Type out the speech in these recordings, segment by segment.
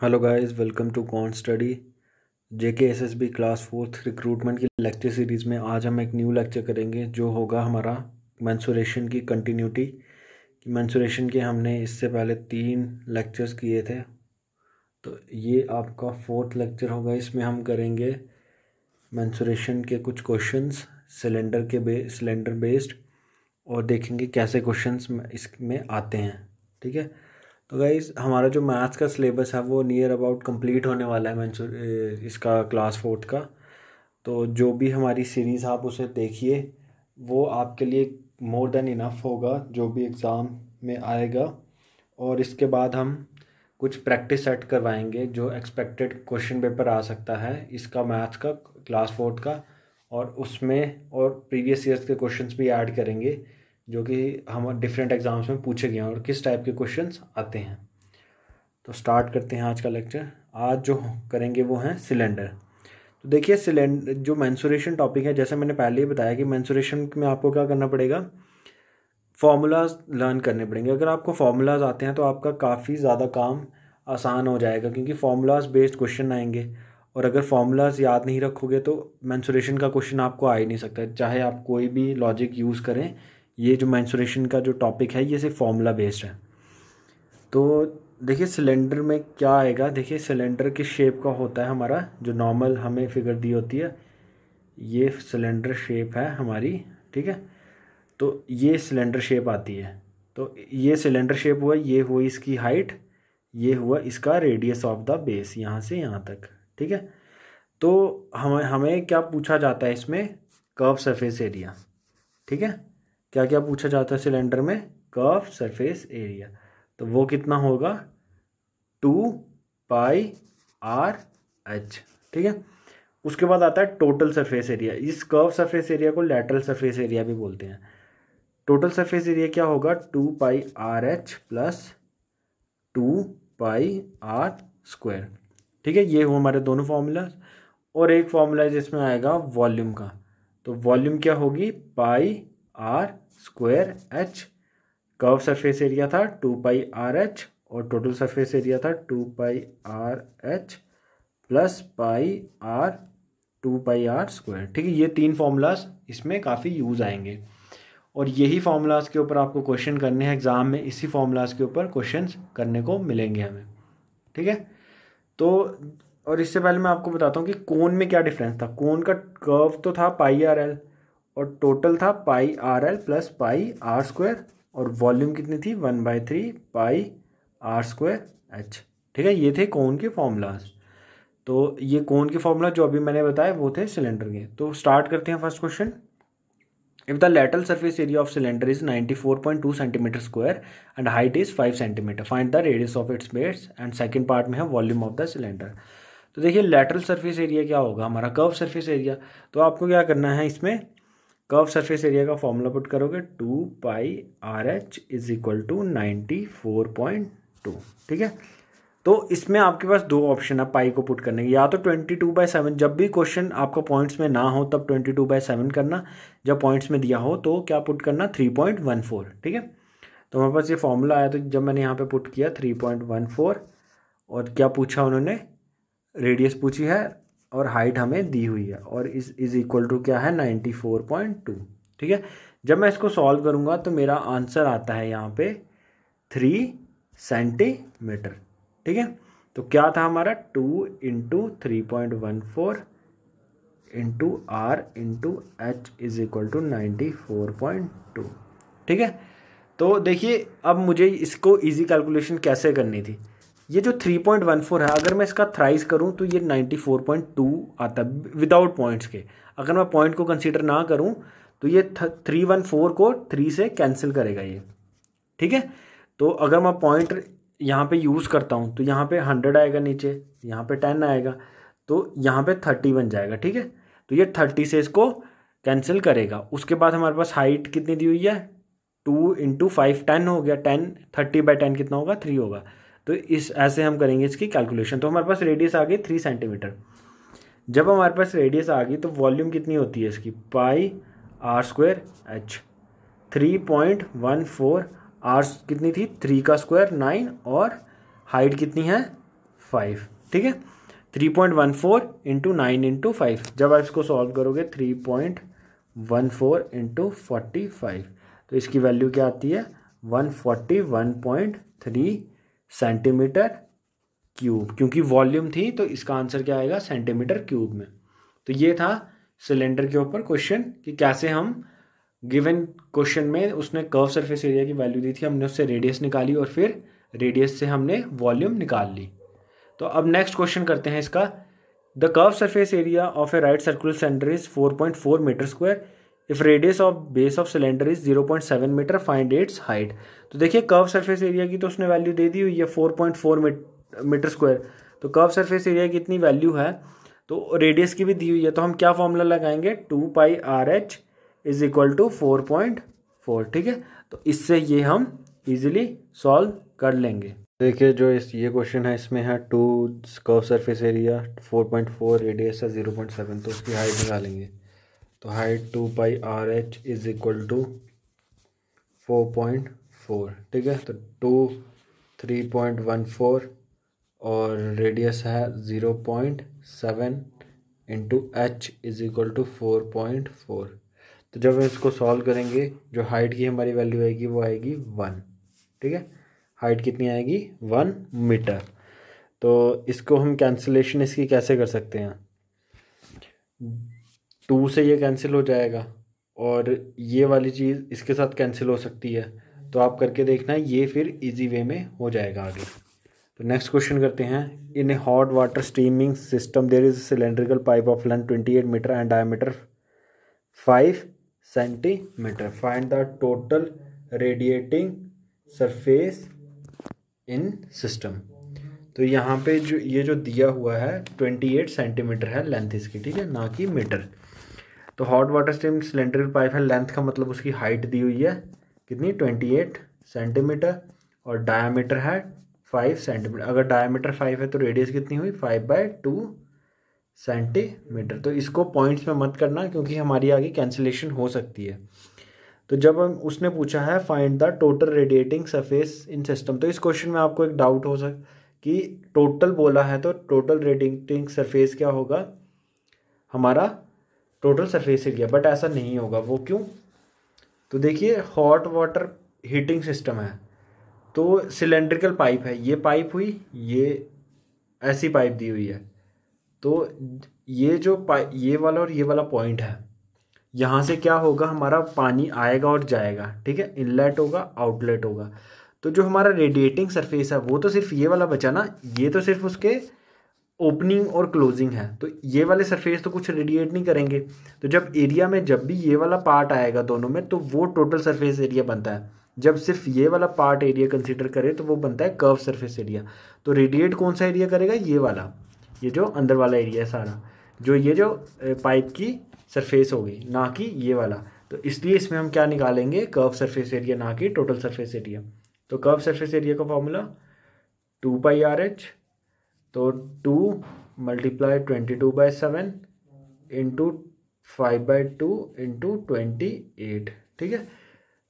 Hello guys welcome to कॉन study JK B class fourth recruitment की lecture series में आज हम एक न्यू लेक्चर करेंगे जो होगा हमारा मैंसुरेशन की कंटिन्यूटी मैंसुरेशन के हमने इससे पहले तीन लेक्चर्स किए थे तो ये आपका फोर्थ लेक्चर होगा इसमें हम करेंगे मैंसुरेशन के कुछ क्वेश्चंस सिलेंडर के बे सिलेंडर बेस्ड और देखेंगे कैसे क्वेश्चंस इसमें आते हैं ठीक है तो गाइज हमारा जो मैथ्स का सिलेबस है वो नियर अबाउट कंप्लीट होने वाला है मैं इसका क्लास फोर्थ का तो जो भी हमारी सीरीज़ आप उसे देखिए वो आपके लिए मोर देन इनफ होगा जो भी एग्ज़ाम में आएगा और इसके बाद हम कुछ प्रैक्टिस सेट करवाएंगे जो एक्सपेक्टेड क्वेश्चन पेपर आ सकता है इसका मैथ्स का क्लास फोर्थ का और उसमें और प्रीवियस ईयर्स के क्वेश्चंस भी ऐड करेंगे जो कि हम डिफरेंट एग्ज़ाम्स में पूछे गए हैं और किस टाइप के क्वेश्चन आते हैं तो स्टार्ट करते हैं आज का लेक्चर आज जो करेंगे वो हैं सिलेंडर तो देखिए सिलेंडर जो मैंसुरेशन टॉपिक है जैसे मैंने पहले ही बताया कि मैंसुरेशन में आपको क्या करना पड़ेगा फार्मूलाज लर्न करने पड़ेंगे अगर आपको फार्मूलाज आते हैं तो आपका काफ़ी ज़्यादा काम आसान हो जाएगा क्योंकि फार्मूलाज बेस्ड क्वेश्चन आएंगे और अगर फार्मूलाज याद नहीं रखोगे तो मैंसुरेशन का क्वेश्चन आपको आ ही नहीं सकता चाहे आप कोई भी लॉजिक यूज़ करें ये जो मैंसुरेशन का जो टॉपिक है ये सिर्फ फॉर्मूला बेस्ड है तो देखिए सिलेंडर में क्या आएगा देखिए सिलेंडर के शेप का होता है हमारा जो नॉर्मल हमें फिगर दी होती है ये सिलेंडर शेप है हमारी ठीक है तो ये सिलेंडर शेप आती है तो ये सिलेंडर शेप हुआ ये हुई इसकी हाइट ये हुआ इसका रेडियस ऑफ द बेस यहाँ से यहाँ तक ठीक है तो हमें हमें क्या पूछा जाता है इसमें कर्व सरफेस एरिया ठीक है क्या क्या पूछा जाता है सिलेंडर में कर्व सरफेस एरिया तो वो कितना होगा टू पाई आर एच ठीक है उसके बाद आता है टोटल सरफेस एरिया इस कर्व सरफेस एरिया को लेटरल सरफेस एरिया भी बोलते हैं टोटल सरफेस एरिया क्या होगा two pi R H plus two pi are square ठीक है ये हुआ हमारे दोनों फार्मूला और एक फार्मूला है जिसमें आएगा वॉल्यूम का तो वॉल्यूम क्या होगी pi are square H curve surface area था टू पाई आर एच और टोटल सरफेस एरिया था two pi R H plus pi R two pi are square ठीक है ये तीन फॉर्मूलाज इसमें काफ़ी यूज़ आएंगे और यही फॉर्मूलाज के ऊपर आपको क्वेश्चन करने हैं एग्ज़ाम में इसी फॉर्मूलाज के ऊपर क्वेश्चन करने को मिलेंगे हमें ठीक है तो और इससे पहले मैं आपको बताता हूँ कि कोन में क्या डिफरेंस था कोन का कर्व तो था पाई आर एल और टोटल था pi R L plus pi are square और वॉल्यूम कितनी थी one by three pi are square H ठीक है ये थे कौन के फॉर्मूलाज तो ये कौन के फॉर्मूला जो अभी मैंने बताए वो थे सिलेंडर के तो स्टार्ट करते हैं first question if the lateral cylinder is ninety four point two centimetre square and height is five centimetre find the radius of its base and second part में है वॉल्यूम ऑफ द सिलेंडर तो देखिए lateral surface area क्या होगा हमारा curve surface area तो आपको क्या करना है इसमें कर्व सरफेस एरिया का फॉर्मूला पुट करोगे two pi R H is equal to ninety four point two ठीक है तो इसमें आपके पास दो ऑप्शन है पाई को पुट करने के या तो ट्वेंटी टू बाई सेवन जब भी क्वेश्चन आपका पॉइंट्स में ना हो तब ट्वेंटी टू बाई सेवन करना जब पॉइंट्स में दिया हो तो क्या पुट करना थ्री पॉइंट वन फोर ठीक है तो हमारे पास ये फॉर्मूला आया तो जब मैंने यहाँ पे पुट किया थ्री पॉइंट वन फोर और क्या पूछा उन्होंने रेडियस पूछी है और हाइट हमें दी हुई है और इस इज़ इक्वल टू क्या है नाइन्टी फोर पॉइंट टू ठीक है जब मैं इसको सॉल्व करूँगा तो मेरा आंसर आता है यहाँ पे थ्री सेंटीमीटर ठीक है तो क्या था हमारा two into three point one four into R into H is equal to ninety four point two ठीक है तो देखिए अब मुझे इसको इजी कैलकुलेशन कैसे करनी थी ये जो 3.14 है अगर मैं इसका थ्राइस करूं तो ये 94.2 आता है विदाउट पॉइंट्स के अगर मैं पॉइंट को कंसीडर ना करूं तो ये थ्री वन फोर को थ्री से कैंसिल करेगा ये ठीक है तो अगर मैं पॉइंट यहाँ पे यूज़ करता हूँ तो यहाँ पे हंड्रेड आएगा नीचे यहाँ पे टेन आएगा तो यहाँ पे थर्टी बन जाएगा ठीक है तो ये थर्टी से इसको कैंसिल करेगा उसके बाद हमारे पास हाइट कितनी दी हुई है टू इंटू फाइव टेन हो गया टेन थर्टी बाई टेन कितना होगा थ्री होगा तो इस ऐसे हम करेंगे इसकी कैलकुलेशन तो हमारे पास रेडियस आ गई थ्री सेंटीमीटर जब हमारे पास रेडियस आ गई तो वॉल्यूम कितनी होती है इसकी pi are square H three point one four R कितनी थी थ्री का स्क्वायर नाइन और हाइट कितनी है फाइव ठीक है three point one four into nine into five जब आप इसको सॉल्व करोगे three point one four into forty five तो इसकी वैल्यू क्या आती है one forty one point three centimetre cube क्योंकि वॉल्यूम थी तो इसका आंसर क्या आएगा सेंटीमीटर क्यूब में तो ये था सिलेंडर के ऊपर क्वेश्चन कि कैसे हम गिवन क्वेश्चन में उसने कर्व सरफेस एरिया की वैल्यू दी थी हमने उससे रेडियस निकाली और फिर रेडियस से हमने वॉल्यूम निकाल ली तो अब नेक्स्ट क्वेश्चन करते हैं इसका the curve surface area of a right circular centre is four point four metre square if radius of base of cylinder is 0.7 metre find its height तो देखिए कर्व सरफेस एरिया की तो उसने value दे दी हुई है 4.4 मीटर स्क्वायर तो curve surface area की इतनी वैल्यू है तो रेडियस की भी दी हुई है तो हम क्या फॉर्मूला लगाएंगे two pi R H is equal to four point four ठीक है तो इससे ये हम इजिली सॉल्व कर लेंगे देखिए जो इस ये क्वेश्चन है इसमें है two curve surface area four point four radius है जीरो पॉइंट सेवन तो उसकी हाइट निकालेंगे तो height two pi are H is equal to four point four ठीक है तो two three point one four और रेडियस है zero point seven into H is equal to four point four तो जब हम इसको सॉल्व करेंगे जो हाइट की हमारी वैल्यू आएगी वो आएगी वन ठीक है हाइट कितनी आएगी वन मीटर तो इसको हम कैंसिलेशन इसकी कैसे कर सकते हैं टू से ये कैंसिल हो जाएगा और ये वाली चीज़ इसके साथ कैंसिल हो सकती है तो आप करके देखना ये फिर इजी वे में हो जाएगा आगे तो नेक्स्ट क्वेश्चन करते हैं in a hot water steaming system there is cylindrical pipe of length twenty eight metre and diameter five centimetre find the total radiating surface in system तो यहाँ पे जो ये जो दिया हुआ है ट्वेंटी एट सेंटीमीटर है लेंथ इसकी ठीक है ना कि मीटर तो hot water steam cylinder pipe है लेंथ का मतलब उसकी हाइट दी हुई है कितनी ट्वेंटी एट सेंटीमीटर और डायामीटर है फाइव सेंटीमीटर अगर डायामीटर फाइव है तो रेडियस कितनी हुई फाइव बाई टू सेंटीमीटर तो इसको पॉइंट्स में मत करना क्योंकि हमारी आगे कैंसिलेशन हो सकती है तो जब हम उसने पूछा है find the total radiating surface in system तो इस क्वेश्चन में आपको एक डाउट हो सक कि टोटल बोला है तो टोटल रेडिएटिंग सरफेस क्या होगा हमारा टोटल सरफेस गया बट ऐसा नहीं होगा वो क्यों तो देखिए हॉट वाटर हीटिंग सिस्टम है तो सिलेंड्रिकल पाइप है ये पाइप हुई ये ऐसी पाइप दी हुई है तो ये जो पाइप ये वाला और ये वाला पॉइंट है यहाँ से क्या होगा हमारा पानी आएगा और जाएगा ठीक है इनलेट होगा आउटलेट होगा तो जो हमारा रेडिएटिंग सरफेस है वो तो सिर्फ ये वाला बचा ना ये तो सिर्फ उसके ओपनिंग और क्लोजिंग है तो ये वाले सरफेस तो कुछ रेडिएट नहीं करेंगे तो जब एरिया में जब भी ये वाला पार्ट आएगा दोनों में तो वो टोटल सरफेस एरिया बनता है जब सिर्फ ये वाला पार्ट एरिया कंसिडर करें तो वो बनता है कर्व सरफेस एरिया तो रेडिएट कौन सा एरिया करेगा ये वाला ये जो अंदर वाला एरिया है सारा जो ये जो पाइप की सरफेस होगी ना कि ये वाला तो इसलिए इसमें हम क्या निकालेंगे कर्व सरफेस एरिया ना कि टोटल सरफेस एरिया तो कर्व सरफेस एरिया का formula two pi are H तो two multiply twenty two by seven into five by two into twenty eight ठीक है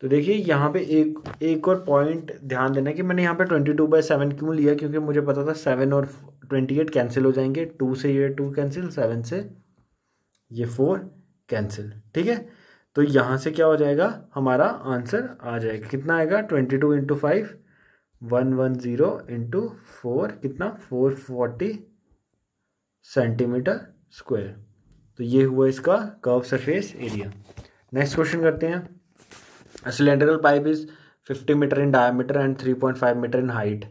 तो देखिए यहाँ पे एक एक और पॉइंट ध्यान देना कि मैंने यहाँ पे ट्वेंटी टू बाई सेवन क्यों लिया क्योंकि मुझे पता था सेवन और ट्वेंटी एट कैंसिल हो जाएंगे टू से ये टू कैंसिल सेवन से ये फोर कैंसिल ठीक है तो यहाँ से क्या हो जाएगा हमारा आंसर आ जाएगा कितना आएगा twenty two into five one one zero into four कितना फोर फोर्टी सेंटीमीटर स्क्वायर तो ये हुआ इसका curve surface area next question करते हैं cylindrical pipe is fifty metre in diameter and three point five metre in height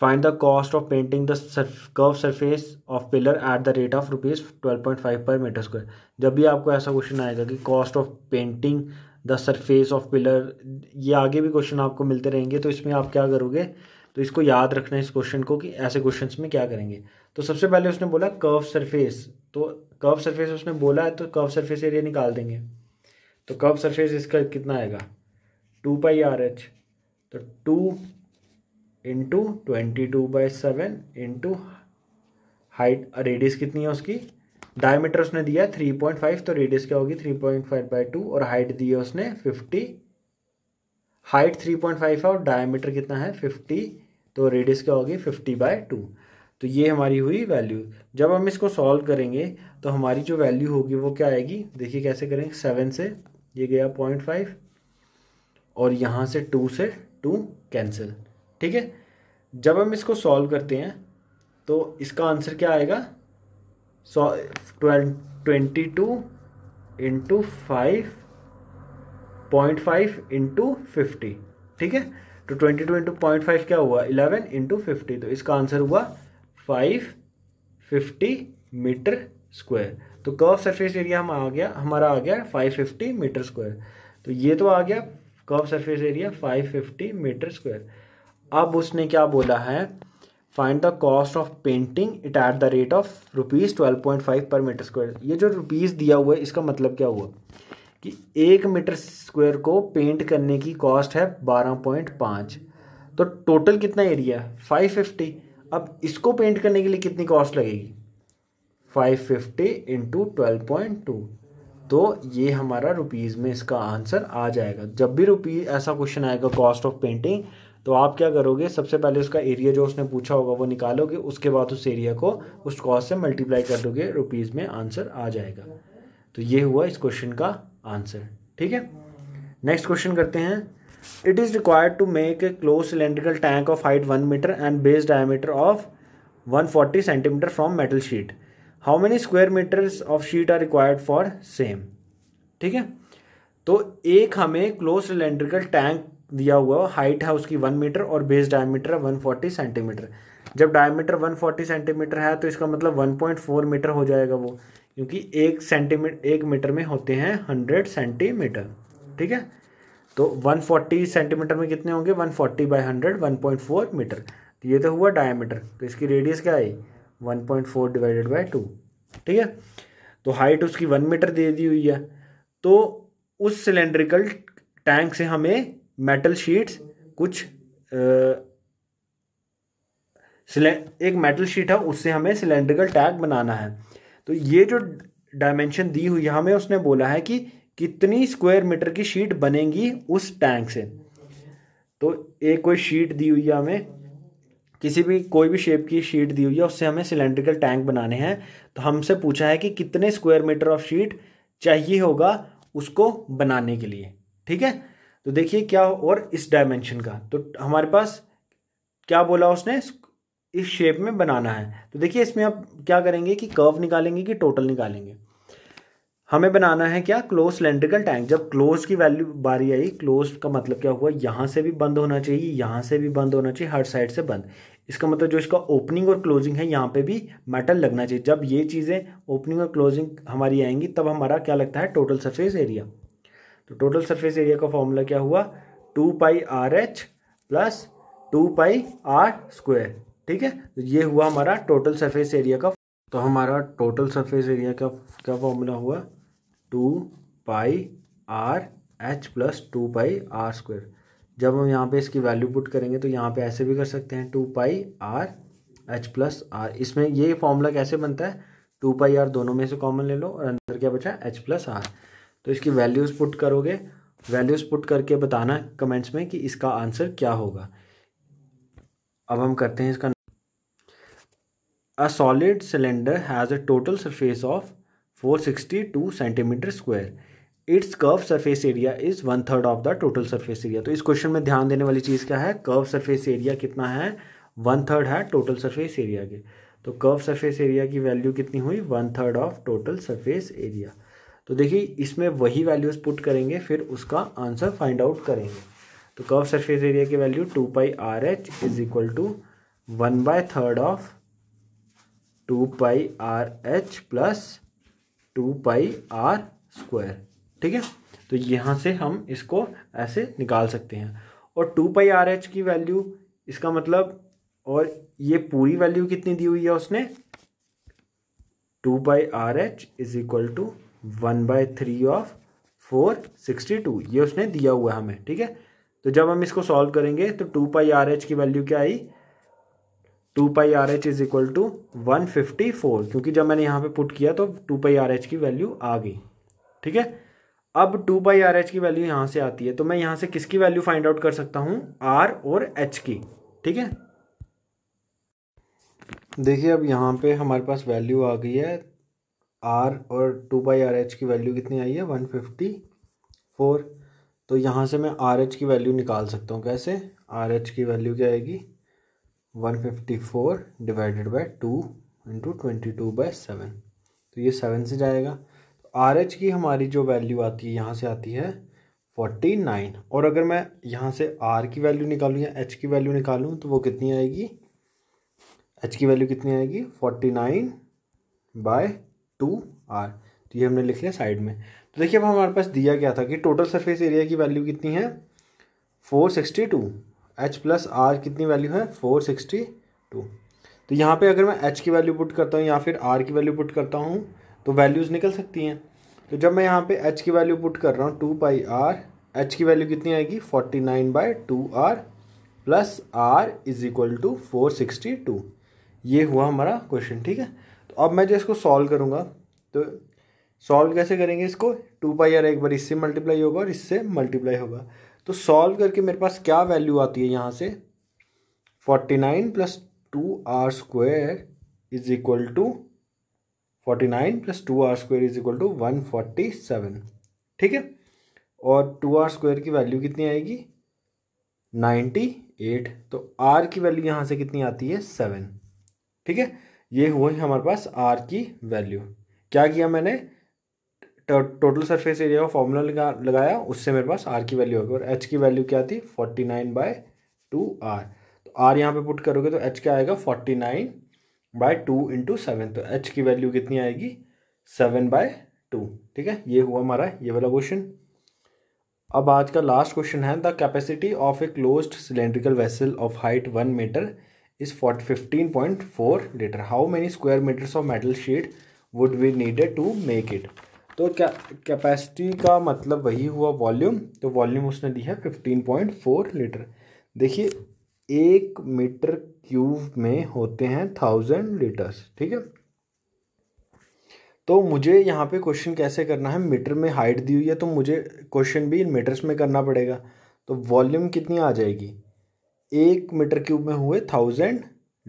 find the cost of painting the curve surface of pillar at the rate of rupees twelve point five per metre square जब भी आपको ऐसा question आएगा कि cost of painting the surface of pillar ये आगे भी question आपको मिलते रहेंगे तो इसमें आप क्या करोगे तो इसको याद रखना है इस क्वेश्चन को कि ऐसे क्वेश्चन में क्या करेंगे तो सबसे पहले उसने बोला कर्व सरफेस तो कर्व सरफेस उसने बोला है तो कर्व सरफेस एरिया निकाल देंगे तो कर्व सरफेस इसका कितना आएगा टू पाई आर एच तो two into twenty two by seven into height radius कितनी है उसकी डायमीटर उसने दिया थ्री पॉइंट फाइव तो रेडियस क्या होगी three point five by two और हाइट दी है उसने fifty height three point five है और डायमीटर कितना है फिफ्टी तो रेडियस क्या होगी फिफ्टी बाय टू तो ये हमारी हुई वैल्यू जब हम इसको सॉल्व करेंगे तो हमारी जो वैल्यू होगी वो क्या आएगी देखिए कैसे करेंगे सेवन से ये गया पॉइंट फाइव और यहाँ से टू से टू कैंसिल ठीक है जब हम इसको सॉल्व करते हैं तो इसका आंसर क्या आएगा so twenty two into five point five into fifty ठीक है तो twenty two into point five क्या हुआ इलेवन इंटू फिफ्टी तो इसका आंसर हुआ फाइव फिफ्टी मीटर स्क्वायर तो कर्व सरफेस एरिया हम आ गया हमारा आ गया फाइव फिफ्टी मीटर स्क्वायर तो ये तो आ गया curve surface area five fifty metre square अब उसने क्या बोला है find the cost of painting it at the rate of rupees twelve point five per metre square ये जो रुपीज़ दिया हुआ है इसका मतलब क्या हुआ कि एक मीटर स्क्वायर को पेंट करने की कॉस्ट है बारह पॉइंट पाँच तो टोटल कितना एरिया है फाइव फिफ्टी अब इसको पेंट करने के लिए कितनी कॉस्ट लगेगी five fifty into twelve point two तो ये हमारा रुपीज़ में इसका आंसर आ जाएगा जब भी रुपीज़ ऐसा क्वेश्चन आएगा कॉस्ट ऑफ पेंटिंग तो आप क्या करोगे सबसे पहले उसका एरिया जो उसने पूछा होगा वो निकालोगे उसके बाद उस एरिया को उस कॉस्ट से मल्टीप्लाई कर दोगे रुपीज़ में आंसर आ जाएगा तो ये हुआ इस क्वेश्चन का आंसर ठीक है नेक्स्ट क्वेश्चन करते हैं it is required to make a close cylindrical tank of height one metre and base diameter of one forty centimetre from metal sheet how many square metres of sheet are required for same ठीक है तो एक हमें close cylindrical tank दिया हुआ height है उसकी one metre और बेस डायमीटर है वन फोर्टी सेंटीमीटर जब डायमीटर वन फोर्टी सेंटीमीटर है तो इसका मतलब वन पॉइंट फोर मीटर हो जाएगा वो क्योंकि एक सेंटीमीटर एक मीटर में होते हैं हंड्रेड सेंटीमीटर ठीक है तो वन फोर्टी सेंटीमीटर में कितने होंगे one forty by hundred one point four metre तो ये तो हुआ डायमीटर तो इसकी रेडियस क्या आई one point four divided by two ठीक है तो हाइट उसकी वन मीटर दे दी हुई है तो उस सिलेंड्रिकल टैंक से हमें मेटल शीट्स कुछ एक मेटल शीट है उससे हमें सिलेंड्रिकल टैग बनाना है तो ये जो डायमेंशन दी हुई है हमें उसने बोला है कि कितनी स्क्वायर मीटर की शीट बनेगी उस टैंक से तो एक कोई शीट दी हुई है हमें किसी भी कोई भी शेप की शीट दी हुई है उससे हमें सिलेंड्रिकल टैंक बनाने हैं तो हमसे पूछा है कि कितने स्क्वायर मीटर ऑफ शीट चाहिए होगा उसको बनाने के लिए ठीक है तो देखिए क्या और इस डायमेंशन का तो हमारे पास क्या बोला उसने इस शेप में बनाना है तो देखिए इसमें आप क्या करेंगे कि कर्व निकालेंगे कि टोटल निकालेंगे हमें बनाना है क्या क्लोज सिलेंड्रिकल टैंक जब क्लोज की वैल्यू बारी आई क्लोज का मतलब क्या हुआ यहाँ से भी बंद होना चाहिए यहाँ से भी बंद होना चाहिए हर साइड से बंद इसका मतलब जो इसका ओपनिंग और क्लोजिंग है यहाँ पे भी मेटल लगना चाहिए जब ये चीज़ें ओपनिंग और क्लोजिंग हमारी आएंगी तब हमारा क्या लगता है टोटल सरफेस एरिया तो टोटल सरफेस एरिया का फॉर्मूला क्या हुआ two pi R H plus two pi are square ठीक है तो ये हुआ हमारा टोटल सरफेस एरिया का तो हमारा टोटल सरफेस एरिया का क्या फॉर्मूला हुआ two pi R H plus two pi are square जब हम यहाँ पे इसकी वैल्यू पुट करेंगे तो यहाँ पे ऐसे भी कर सकते हैं two pi R H plus r इसमें ये फॉर्मूला कैसे बनता है टू पाई आर दोनों में से कॉमन ले लो और अंदर क्या बचा एच प्लस आर तो इसकी वैल्यूज़ पुट करोगे वैल्यूज़ पुट करके बताना कमेंट्स में कि इसका आंसर क्या होगा अब हम करते हैं इसका a solid cylinder has a total surface of 462 centimetre square its curve surface area is one third of the total surface area तो इस क्वेश्चन में ध्यान देने वाली चीज़ क्या है कर्व सरफेस एरिया कितना है वन थर्ड है टोटल सरफेस एरिया के तो कर्व सरफेस एरिया की वैल्यू कितनी हुई one third of total surface area तो देखिए इसमें वही वैल्यूज़ पुट करेंगे फिर उसका आंसर फाइंड आउट करेंगे तो कर्व सरफेस एरिया की value two pi R H is equal to one by third of two pi R H plus two pi are square ठीक है तो यहाँ से हम इसको ऐसे निकाल सकते हैं और टू पाई आर एच की वैल्यू इसका मतलब और ये पूरी वैल्यू कितनी दी हुई है उसने two by r H is equal to one by three of four sixty two ये उसने दिया हुआ हमें ठीक है तो जब हम इसको सॉल्व करेंगे तो टू पाई आर एच की वैल्यू क्या आई two pi R H is equal to one fifty four क्योंकि जब मैंने यहाँ पे पुट किया तो टू पाई आर एच की वैल्यू आ गई ठीक है अब टू बाई आर एच की वैल्यू यहाँ से आती है तो मैं यहाँ से किसकी वैल्यू फाइंड आउट कर सकता हूँ आर और एच की ठीक है देखिए अब यहाँ पे हमारे पास वैल्यू आ गई है आर और टू बाई आर एच की वैल्यू कितनी आई है वन फिफ्टी फोर तो यहाँ से मैं आर एच की वैल्यू निकाल सकता हूँ कैसे आर एच की वैल्यू क्या आएगी one fifty four divided by two into twenty two by seven तो ये सेवन से जाएगा तो आर एच की हमारी जो वैल्यू आती है यहाँ से आती है फोर्टी नाइन और अगर मैं यहाँ से आर की वैल्यू निकालूँ या एच की वैल्यू निकालूँ तो वो कितनी आएगी एच की वैल्यू कितनी आएगी forty nine by two r तो ये हमने लिख लिया साइड में तो देखिए अब हमारे पास दिया गया था कि टोटल सरफेस एरिया की वैल्यू कितनी है four sixty two h plus r कितनी वैल्यू है फोर सिक्सटी टू तो यहाँ पे अगर मैं एच की वैल्यू पुट करता हूँ या फिर आर की वैल्यू पुट करता हूँ तो वैल्यूज़ निकल सकती हैं तो जब मैं यहाँ पे एच की वैल्यू पुट कर रहा हूँ टू बाई आर एच की वैल्यू कितनी आएगी forty nine by two r plus r is equal to four sixty two ये हुआ हमारा क्वेश्चन ठीक है तो अब मैं जो इसको सॉल्व करूँगा तो सॉल्व कैसे करेंगे इसको टू पाई आर एक बार इससे मल्टीप्लाई होगा और इससे मल्टीप्लाई होगा तो सॉल्व करके मेरे पास क्या वैल्यू आती है यहाँ से forty nine plus two r square is equal to forty nine plus two r square is equal to one forty seven ठीक है और टू आर स्क्वेयर की वैल्यू कितनी आएगी नाइन्टी एट तो आर की वैल्यू यहाँ से कितनी आती है सेवन ठीक है ये हुई हमारे पास आर की वैल्यू क्या किया मैंने टोटल सरफेस एरिया का फॉर्मूला लगाया उससे मेरे पास आर की वैल्यू होगी और एच की वैल्यू क्या थी forty nine by two r तो आर यहाँ पे पुट करोगे तो एच क्या आएगा forty nine by two into seven तो एच की वैल्यू कितनी आएगी सेवन बाय टू ठीक है ये हुआ हमारा ये वाला क्वेश्चन अब आज का लास्ट क्वेश्चन है the capacity of a closed cylindrical vessel of height one metre is 15.4 litre how many square metres of metal sheet would we needed to make it तो क्या कैपेसिटी का मतलब वही हुआ वॉल्यूम तो वॉल्यूम उसने दिया फिफ्टीन पॉइंट फोर लीटर देखिए एक मीटर क्यूब में होते हैं थाउजेंड लीटर्स ठीक है तो मुझे यहाँ पे क्वेश्चन कैसे करना है मीटर में हाइट दी हुई है तो मुझे क्वेश्चन भी इन मीटर्स में करना पड़ेगा तो वॉल्यूम कितनी आ जाएगी एक मीटर क्यूब में हुए थाउजेंड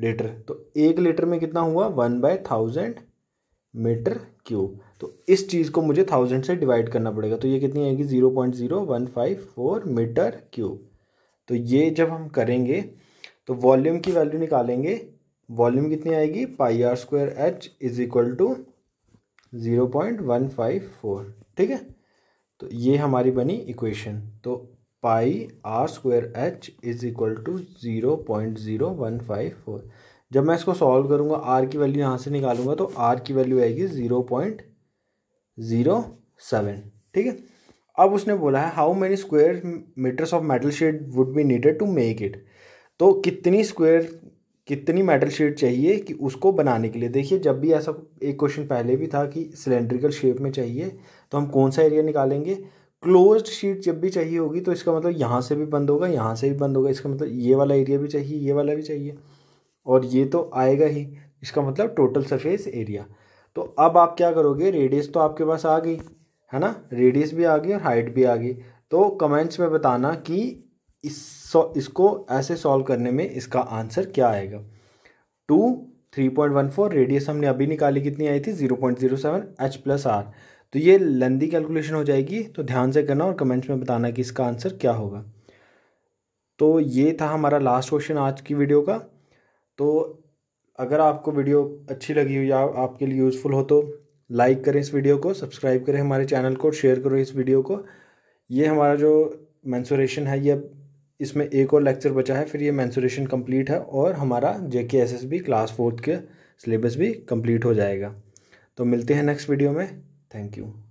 लीटर तो एक लीटर में कितना हुआ one by thousand metre cube तो इस चीज़ को मुझे थाउजेंड से डिवाइड करना पड़ेगा तो ये कितनी आएगी zero point zero one five four metre cube तो ये जब हम करेंगे तो वॉल्यूम की वैल्यू निकालेंगे वॉल्यूम कितनी आएगी pi are square h is equal to zero point one five four ठीक है तो ये हमारी बनी इक्वेशन तो pi are square h is equal to zero point zero one five four जब मैं इसको सॉल्व करूँगा आर की वैल्यू यहाँ से निकालूंगा तो आर की वैल्यू आएगी ज़ीरो पॉइंट ज़ीरो सेवन ठीक है अब उसने बोला है how many square metres of metal sheet would be needed to make it तो कितनी स्क्वेयर कितनी मेटल शीट चाहिए कि उसको बनाने के लिए देखिए जब भी ऐसा एक क्वेश्चन पहले भी था कि सिलेंड्रिकल शेप में चाहिए तो हम कौन सा एरिया निकालेंगे क्लोज शीट जब भी चाहिए होगी तो इसका मतलब यहाँ से भी बंद होगा यहाँ से भी बंद होगा इसका मतलब ये वाला एरिया भी चाहिए ये वाला भी चाहिए और ये तो आएगा ही इसका मतलब टोटल सरफेस एरिया तो अब आप क्या करोगे रेडियस तो आपके पास आ गई है ना रेडियस भी आ गई और हाइट भी आ गई तो कमेंट्स में बताना कि इस इसको ऐसे सॉल्व करने में इसका आंसर क्या आएगा two three point one four radius हमने अभी निकाली कितनी आई थी zero point zero seven h plus r तो ये लंदी कैलकुलेशन हो जाएगी तो ध्यान से करना और कमेंट्स में बताना कि इसका आंसर क्या होगा तो ये था हमारा लास्ट क्वेश्चन आज की वीडियो का तो अगर आपको वीडियो अच्छी लगी हो या आपके लिए यूज़फुल हो तो लाइक करें इस वीडियो को सब्सक्राइब करें हमारे चैनल को शेयर करो इस वीडियो को ये हमारा जो मैंसुरेशन है ये इसमें एक और लेक्चर बचा है फिर ये मैंसोरेशन कंप्लीट है और हमारा J K S S B class fourth के सिलेबस भी कंप्लीट हो जाएगा तो मिलते हैं नेक्स्ट वीडियो में Thank you.